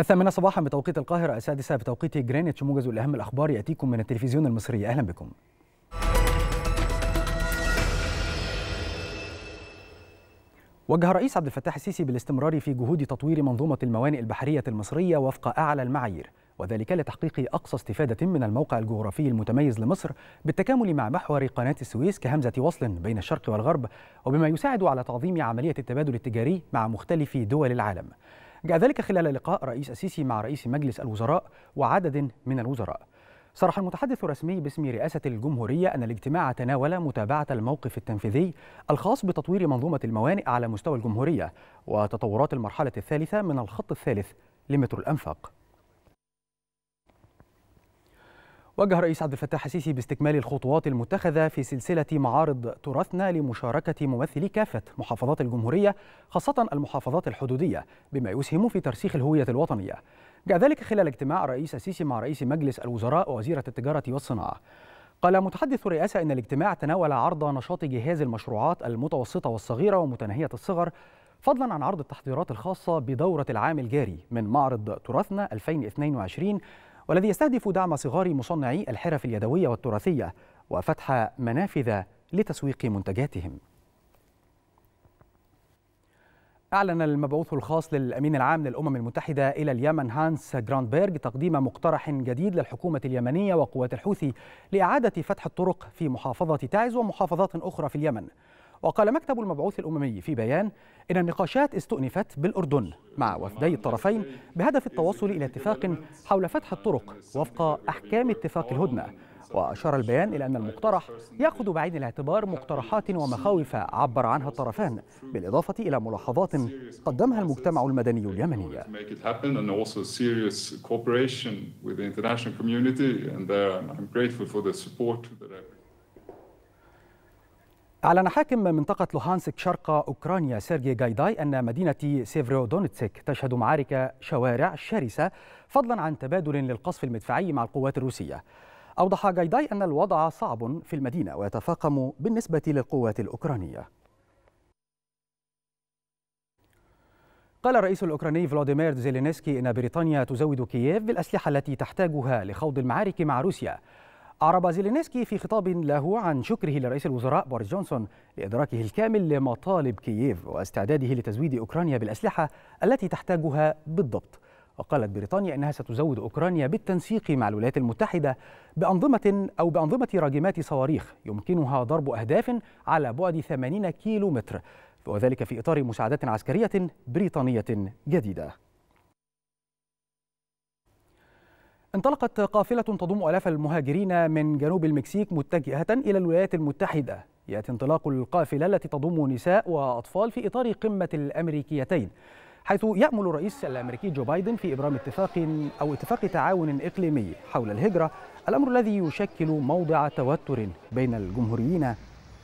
الثامنة صباحا بتوقيت القاهرة السادسة بتوقيت جرينتش موجز الأهم الأخبار يأتيكم من التلفزيون المصري أهلا بكم وجه الرئيس عبد الفتاح السيسي بالاستمرار في جهود تطوير منظومة الموانئ البحرية المصرية وفق أعلى المعايير وذلك لتحقيق أقصى استفادة من الموقع الجغرافي المتميز لمصر بالتكامل مع محور قناة السويس كهمزة وصل بين الشرق والغرب وبما يساعد على تعظيم عملية التبادل التجاري مع مختلف دول العالم جاء ذلك خلال لقاء رئيس السيسي مع رئيس مجلس الوزراء وعدد من الوزراء صرح المتحدث الرسمي باسم رئاسة الجمهورية أن الاجتماع تناول متابعة الموقف التنفيذي الخاص بتطوير منظومة الموانئ على مستوى الجمهورية وتطورات المرحلة الثالثة من الخط الثالث لمترو الأنفاق وجه الرئيس عبد الفتاح السيسي باستكمال الخطوات المتخذة في سلسلة معارض تراثنا لمشاركة ممثلي كافة محافظات الجمهورية خاصة المحافظات الحدودية بما يسهم في ترسيخ الهوية الوطنية جاء ذلك خلال اجتماع الرئيس السيسي مع رئيس مجلس الوزراء ووزيرة التجارة والصناعة قال متحدث الرئاسة أن الاجتماع تناول عرض نشاط جهاز المشروعات المتوسطة والصغيرة ومتناهية الصغر فضلا عن عرض التحضيرات الخاصة بدورة العام الجاري من معرض تراثنا 2022 والذي يستهدف دعم صغار مصنعي الحرف اليدوية والتراثية وفتح منافذ لتسويق منتجاتهم أعلن المبعوث الخاص للأمين العام للأمم المتحدة إلى اليمن هانس جراندبرغ تقديم مقترح جديد للحكومة اليمنية وقوات الحوثي لإعادة فتح الطرق في محافظة تعز ومحافظات أخرى في اليمن وقال مكتب المبعوث الأممي في بيان إن النقاشات استؤنفت بالأردن مع وفدي الطرفين بهدف التوصل إلى اتفاق حول فتح الطرق وفق أحكام اتفاق الهدنة وأشار البيان إلى أن المقترح يأخذ بعين الاعتبار مقترحات ومخاوف عبر عنها الطرفان بالإضافة إلى ملاحظات قدمها المجتمع المدني اليمني أعلن حاكم منطقة لوهانسك شرق أوكرانيا سيرجي جايداي أن مدينة سيفرو دونتسك تشهد معارك شوارع شرسة فضلا عن تبادل للقصف المدفعي مع القوات الروسية أوضح جايداي أن الوضع صعب في المدينة ويتفاقم بالنسبة للقوات الأوكرانية قال الرئيس الأوكراني فلاديمير زيلينسكي أن بريطانيا تزود كييف بالأسلحة التي تحتاجها لخوض المعارك مع روسيا أعرب زيلينسكي في خطاب له عن شكره لرئيس الوزراء بوريس جونسون لإدراكه الكامل لمطالب كييف واستعداده لتزويد أوكرانيا بالأسلحة التي تحتاجها بالضبط وقالت بريطانيا أنها ستزود أوكرانيا بالتنسيق مع الولايات المتحدة بأنظمة أو بأنظمة راجمات صواريخ يمكنها ضرب أهداف على بعد 80 كيلو متر وذلك في إطار مساعدات عسكرية بريطانية جديدة انطلقت قافلة تضم آلاف المهاجرين من جنوب المكسيك متجهة إلى الولايات المتحدة يأتي انطلاق القافلة التي تضم نساء وأطفال في إطار قمة الأمريكيتين حيث يأمل الرئيس الأمريكي جو بايدن في إبرام اتفاق أو اتفاق تعاون إقليمي حول الهجرة الأمر الذي يشكل موضع توتر بين الجمهوريين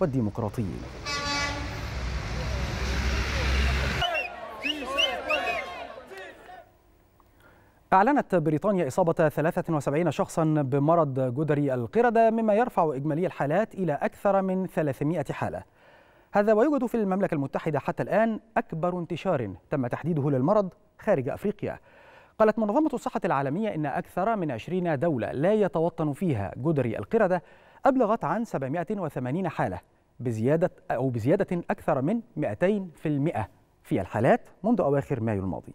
والديمقراطيين أعلنت بريطانيا إصابة 73 شخصا بمرض جدري القردة مما يرفع إجمالي الحالات إلى أكثر من 300 حالة هذا ويوجد في المملكة المتحدة حتى الآن أكبر انتشار تم تحديده للمرض خارج أفريقيا قالت منظمة الصحة العالمية إن أكثر من 20 دولة لا يتوطن فيها جدري القردة أبلغت عن 780 حالة بزيادة أو بزيادة أكثر من 200% في الحالات منذ أواخر مايو الماضي